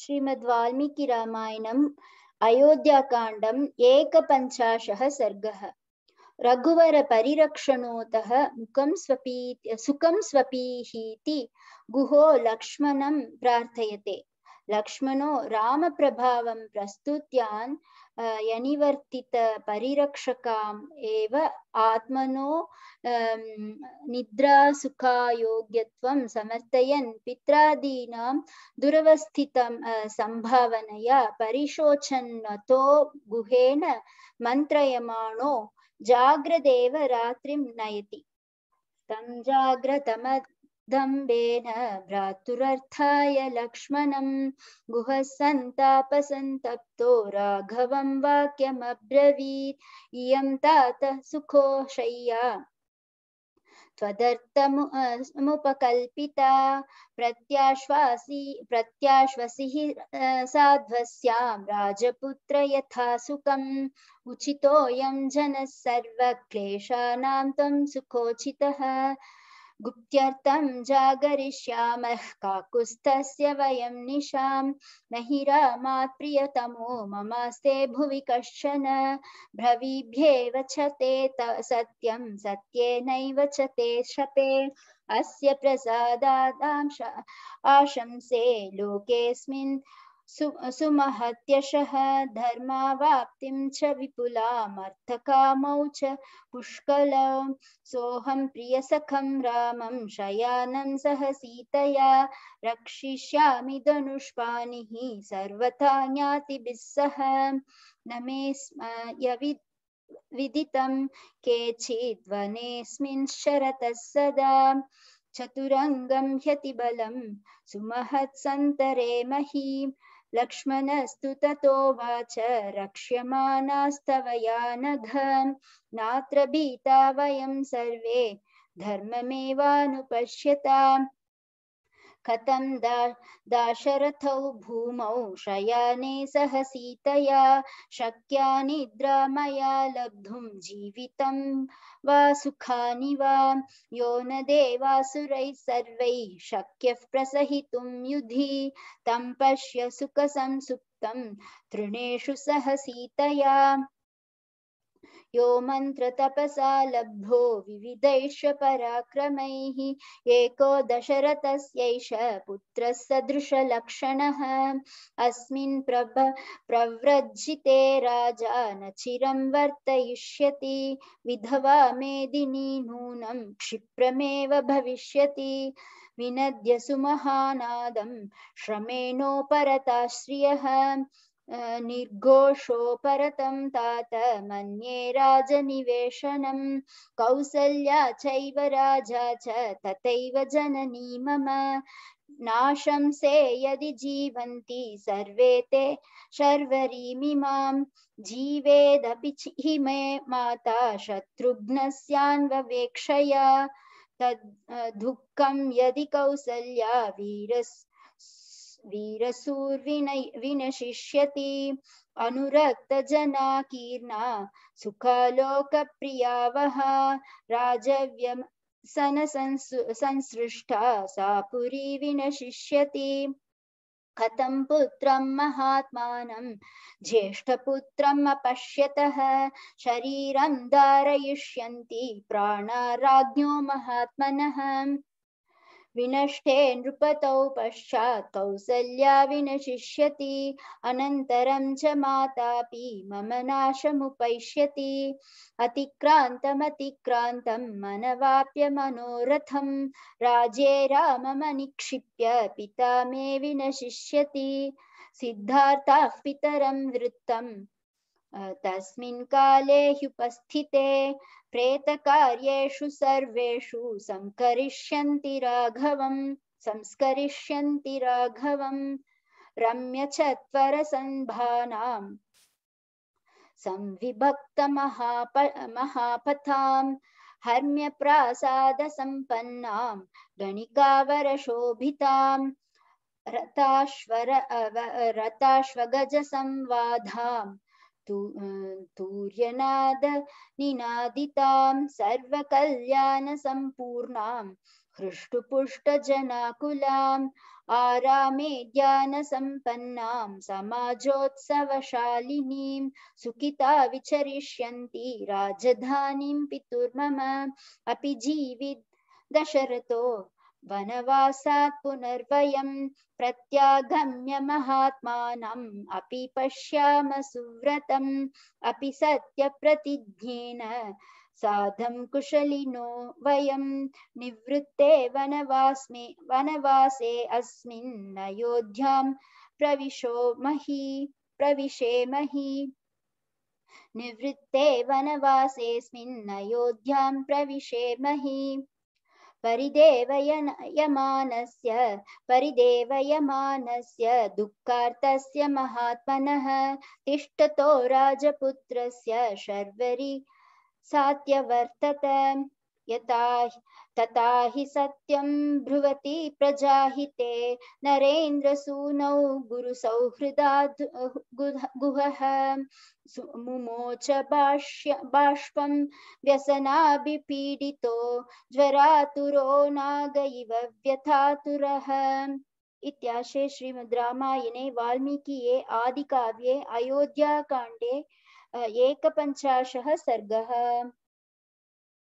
श्रीमद् वाल्मीकि रामायणम् अयोध्याकाण्डम् एकपञ्चाशः सर्गः रघुवरपरिरक्षणोतः मुखं स्वपी सुखं स्वपीहीति गुहो लक्ष्मणं प्रार्थयते लक्ष्मणो रामप्रभावं प्रस्तुत्यान् यनिवर्तितपरिरक्षकाम् एव आत्मनो निद्रासुखायोग्यत्वं समर्थयन् पित्रादीनां दुरवस्थितं सम्भावनया परिशोचन्नतो गुहेन मन्त्रयमाणो जाग्रदेव रात्रिं नयति तं जाग्रतम दम्भेन भ्रातुरर्थाय लक्ष्मणं गुहः सन्तापसन्तप्तो राघवं वाक्यमब्रवीत् इयं तातः शय्या त्वदर्थमुपकल्पिता प्रत्याश्वासी प्रत्याश्वसिः साध्वस्यां राजपुत्र यथा सुखम् उचितोऽयं जनः सर्वक्लेशानां त्वं सुखोचितः गुप्त्यर्थं जागरिष्यामः काकुस्तस्य वयं निशां न हि रामात् प्रियतमो ममास्ते भुवि कश्चन ब्रवीभ्येव च ते सत्यं सत्येनैव च ते शपे अस्य प्रसादादां आशंसे लोकेऽस्मिन् सु सुमहत्यशः धर्मावाप्तिं च विपुलामर्थकामौ च पुष्कलौ सोऽहं प्रियसखं रामं शयानं सह सीतया रक्षिष्यामि धनुष्पाणिः सर्वथा ज्ञातिभिः सह न मे यवि विदितं केचिद्वनेऽस्मिन् शरतः सदा चतुरङ्गं ह्यतिबलं सुमहत्सन्तरे मही लक्ष्मणस्तु ततोवाच रक्ष्यमाणास्तव यानघ नात्र भीता वयं सर्वे धर्ममेवानुपश्यताम् कथम दाशरथौ भूमौ शयाने सह सीतया शक्या निद्रा मया लब्धुम जीवित वा सुखानि वा यो न देवासुरैः सर्वैः शक्यः प्रसहितुं युधि तं पश्य सुखसंसुप्तं तृणेषु सह सीतया यो मन्त्रतपसा लब्धो विविधैष पराक्रमैः एको दशरथस्यैष पुत्रः सदृशलक्षणः अस्मिन् प्रभ प्रव्रज्जिते राजा न चिरं वर्तयिष्यति विधवा मेदिनी नूनं क्षिप्रमेव भविष्यति विनद्य सुमहानादं श्रमेणोपरताश्रियः निर्घोषोपरतम तात मन्ये राजनिवेशनं कौसल्या चैव राजा च तथैव जननी मम नाशंसे यदि जीवन्ति सर्वे ते शर्वरीमिमां जीवेदपि हि मे माता शत्रुघ्नस्यान्ववेक्षया तद् दुःखं यदि कौसल्या वीरस् वीरसूर्विनय विनशिष्यति अनुरक्तजनाकीर्णा सुखलोकप्रिया वह राजव्यम सन संसृष्टा सा पुरी विनशिष्यति कथम पुत्र महात्मा ज्येष्ठपुत्रम् अपश्यतः शरीरं धारयिष्यन्ति प्राणाराज्ञो महात्मनः विनष्टे नृपतौ पश्चात् कौसल्या विनशिष्यति अनन्तरं च मातापि मम नाशमुपैष्यति अतिक्रान्तमतिक्रान्तं मनवाप्य मनोरथं राजे राममनिक्षिप्य पिता मे विनशिष्यति सिद्धार्थाः पितरं वृत्तं तस्मिन् काले ह्युपस्थिते प्रेतकार्येषु सर्वेषु संकरिष्यन्ति राघवं संस्करिष्यन्ति राघवं रम्यचत्वरसन्भानां संविभक्तमहाप महापथां हर्म्यप्रासादसम्पन्नां गणिकावरशोभितां रताश्वर रताश्वगजसंवाधाम् तूर्यनाद निनादितां सर्वकल्याण सर्वकल्याणसम्पूर्णां हृष्टुपुष्टजनाकुलाम् आरामे ज्ञानसम्पन्नां समाजोत्सवशालिनीं सुकिता विचरिष्यन्ति राजधानीं पितुर्मम अपि जीवित् दशरथो वनवासात् पुनर्वयं प्रत्यागम्य महात्मानम् अपि पश्याम सुव्रतम् अपि सत्यप्रतिज्ञेन साधं कुशलिनो वयं निवृत्ते वनवास्मे वनवासे अस्मिन् अयोध्यां प्रविशो मही प्रविशेमहि निवृत्ते वनवासेऽस्मिन् अयोध्यां प्रविशेमहि परिदेवयमानस्य परिदेवयमानस्य दुःखार्तस्य महात्मनः तिष्ठतो राजपुत्रस्य शर्वरी सात्यवर्तत यता तथा हि सत्यं ब्रुवति प्रजाहिते नरेन्द्रसूनौ गुरुसौहृदा गुहः मुमोच बाष्य बाष्पं व्यसनाभिपीडितो ज्वरातुरो नाग इव व्यथातुरः इत्याशे श्रीमद् रामायणे वाल्मीकिये आदिकाव्ये अयोध्याकाण्डे एकपञ्चाशः सर्गः